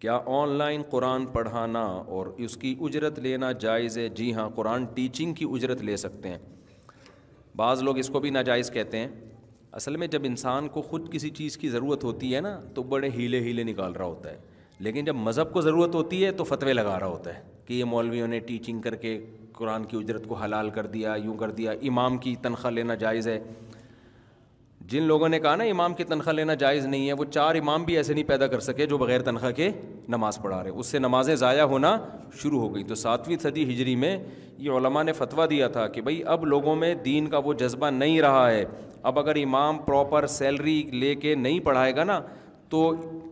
क्या ऑनलाइन कुरान पढ़ाना और उसकी उजरत लेना जायज़ है जी हाँ कुरान टीचिंग की उजरत ले सकते हैं बाज़ लोग इसको भी नाजायज़ कहते हैं असल में जब इंसान को ख़ुद किसी चीज़ की ज़रूरत होती है ना तो बड़े हीले हीले निकाल रहा होता है लेकिन जब मज़हब को ज़रूरत होती है तो फतवे लगा रहा होता है कि ये मौलवियों ने टीचिंग करके कुरान की उजरत को हलाल कर दिया यूँ कर दिया इमाम की तनख्वाह लेना जायज़ है जिन लोगों ने कहा ना इमाम की तनख्वाह लेना जायज़ नहीं है वो चार इमाम भी ऐसे नहीं पैदा कर सके जो बग़ैर तनख्वाह के नमाज़ पढ़ा रहे उससे नमाज़ें ज़ाया होना शुरू हो गई तो सातवीं सदी हिजरी में ये ने फतवा दिया था कि भाई अब लोगों में दीन का वो जज्बा नहीं रहा है अब अगर इमाम प्रॉपर सैलरी ले कर नहीं पढ़ाएगा ना तो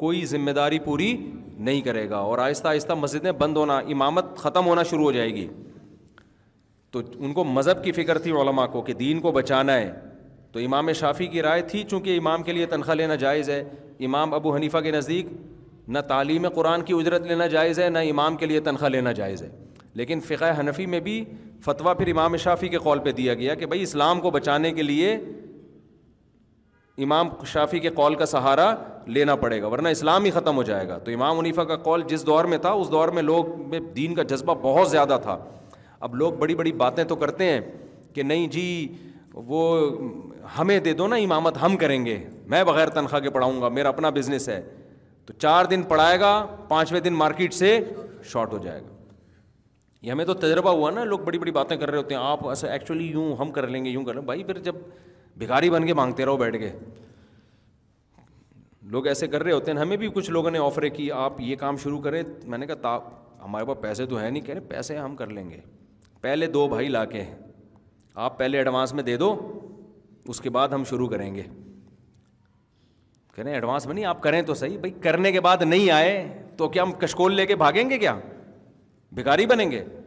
कोई ज़िम्मेदारी पूरी नहीं करेगा और आहिस्ता आहिस्ता मस्जिदें बंद होना इमामत ख़त्म होना शुरू हो जाएगी तो उनको मज़हब की फ़िक्र थी को कि दीन को बचाना है तो इमाम शाफ़ी की राय थी चूँकि इमाम के लिए तनख्वाह लेना जायज़ है इमाम अबू हनीफ़ा के नज़दीक न तालीम कुरान की उजरत लेना जायज़ है ना इमाम के लिए तनख्वाह लेना जायज़ है लेकिन फ़िका हनफी में भी फतवा फिर इमाम शाफ़ी के कौल पर दिया गया कि भाई इस्लाम को बचाने के लिए इमाम शाफ़ी के कौल का सहारा लेना पड़ेगा वरना इस्लाम ही ख़त्म हो जाएगा तो इमाम हनीफ़ा का कौल जिस दौर में था उस दौर में लोग में दीन का जज्बा बहुत ज़्यादा था अब लोग बड़ी बड़ी बातें तो करते हैं कि नहीं जी वो हमें दे दो ना इमामत हम करेंगे मैं बग़ैर तनख्वाह के पढ़ाऊँगा मेरा अपना बिजनेस है तो चार दिन पढ़ाएगा पाँचवें दिन मार्केट से शॉर्ट हो जाएगा ये हमें तो तजर्बा हुआ ना लोग बड़ी बड़ी बातें कर रहे होते हैं आप ऐसा एक्चुअली यूँ हम कर लेंगे यूँ कर लेंगे भाई फिर जब भिखारी बन के मांगते रहो बैठ के लोग ऐसे कर रहे होते हैं हमें भी कुछ लोगों ने ऑफर है कि आप ये काम शुरू करें मैंने कहा ताप हमारे पास पैसे तो है नहीं कह रहे पैसे हम कर लेंगे पहले दो भाई ला के आप पहले एडवांस में दे दो उसके बाद हम शुरू करेंगे कह रहे हैं एडवांस में नहीं आप करें तो सही भाई करने के बाद नहीं आए तो क्या हम कशकोल लेके भागेंगे क्या भिखारी बनेंगे